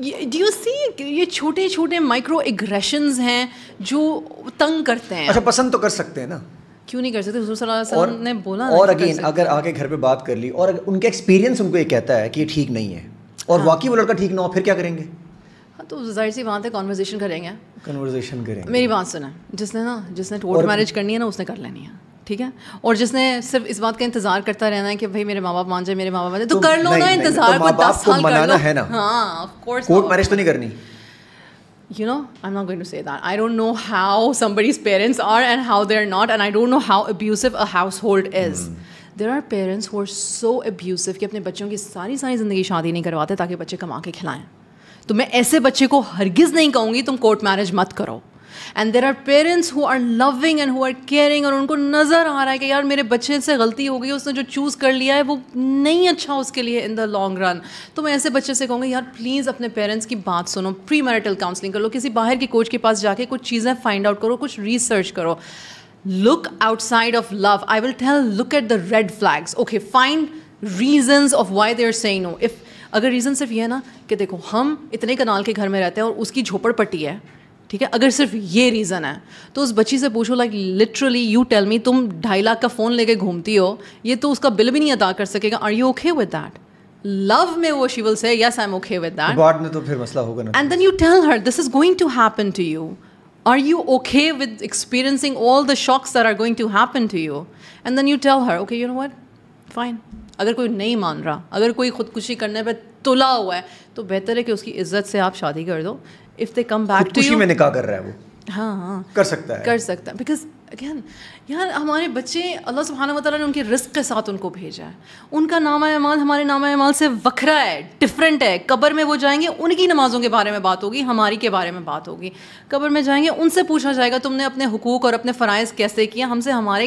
Do you see ये छोटे छोटे माइक्रो एग्रेशंस हैं जो तंग करते हैं अच्छा पसंद तो कर सकते हैं ना क्यों नहीं कर सकते और, ने बोला और अगेन अगर आके घर पे बात कर ली और उनके एक्सपीरियंस उनको ये कहता है कि ये ठीक नहीं है और हाँ। वाकई वो लड़का ठीक ना हो फिर क्या करेंगे हाँ तो जाहिर सी वहाँ तक कॉन्वर्जेशन करेंगे कन्वर्जेशन करेंगे मेरी बात सुना जिसने ना जिसने टोट मैरिज करनी है ना उसने कर लेनी है ठीक है और जिसने सिर्फ इस बात का इंतजार करता रहना है कि भाई मेरे माँ बाप मान जाए मेरे माँ बाप मान जाए तो, तो कर लो ना इंतजार तो को दस साल कर लो है ना हाँ कोर्ट मैरिज तो नहीं करनी you know, I'm not going to say that. I don't know how somebody's parents are and how they're not, and I don't know how abusive a household is. Mm. There are parents who are so abusive कि अपने बच्चों की सारी सारी ज़िंदगी शादी नहीं करवाते ताकि बच्चे कमा के खिलाएं तो मैं ऐसे बच्चे को हरगिज़ नहीं कहूँगी तुम कोर्ट मैरिज मत करो and there are parents who are loving and who are caring और उनको नज़र आ रहा है कि यार मेरे बच्चे से गलती हो गई उसने जो चूज़ कर लिया है वो नहीं अच्छा उसके लिए इन द लॉन्ग रन तो मैं ऐसे बच्चे से कहूँगी यार प्लीज़ अपने पेरेंट्स की बात सुनो प्री मैरिटल काउंसलिंग कर लो किसी बाहर के कोच के पास जाके कुछ चीज़ें फाइंड आउट करो कुछ रिसर्च करो look outside of love I will tell look at the red flags okay find reasons of why they are saying no. अगर रीज़न सिर्फ ये है ना कि देखो हम इतने कनाल के घर में रहते हैं और उसकी झोपड़पट्टी है ठीक है अगर सिर्फ ये रीज़न है तो उस बच्ची से पूछो like literally you tell me तुम ढाई लाख का फ़ोन लेके घूमती हो ये तो उसका बिल भी नहीं अदा कर सकेगा are you okay with that love में वो she say yes I am okay with that बाद में तो फिर मसला होगा ना and then you tell her this is going to happen to you are you okay with experiencing all the shocks there are going to happen to you and then you tell her okay you know what fine अगर कोई नहीं मान रहा अगर कोई खुदकुशी करने पर तुला हुआ है तो बेहतर है कि उसकी इज्जत से आप शादी कर दो if they come back to you में निकाह कर रहा है वो हाँ हाँ कर सकता है कर सकता है बिकॉज अगेन यार हमारे बच्चे अल्लाह सुबहाना वाली ने उनके रिस्क के साथ उनको भेजा है उनका नामा अमाल हमारे नामा अमाल से वखरा है डिफरेंट है कब्र में वो जाएंगे उनकी नमाज़ों के बारे में बात होगी हमारी के बारे में बात होगी कब्र में जाएंगे उनसे पूछा जाएगा तुमने अपने हकूक़ और अपने फ़रज़ कैसे किए हमसे हमारे